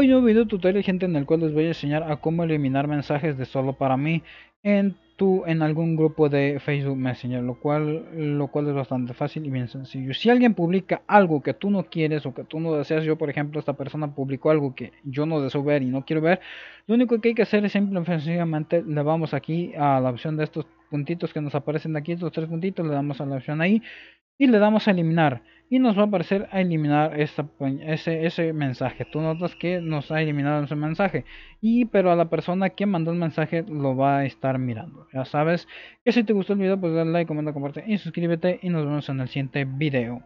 Hoy nuevo video tutorial gente en el cual les voy a enseñar a cómo eliminar mensajes de solo para mí en tu en algún grupo de Facebook Messenger, lo cual lo cual es bastante fácil y bien sencillo. Si alguien publica algo que tú no quieres o que tú no deseas, yo por ejemplo esta persona publicó algo que yo no deseo ver y no quiero ver, lo único que hay que hacer es simplemente le vamos aquí a la opción de estos puntitos que nos aparecen aquí, estos tres puntitos, le damos a la opción ahí y le damos a eliminar y nos va a aparecer a eliminar ese, ese mensaje. Tú notas que nos ha eliminado ese mensaje. Y pero a la persona que mandó el mensaje lo va a estar mirando. Ya sabes que si te gustó el video pues dale like, comenta, comparte y suscríbete. Y nos vemos en el siguiente video.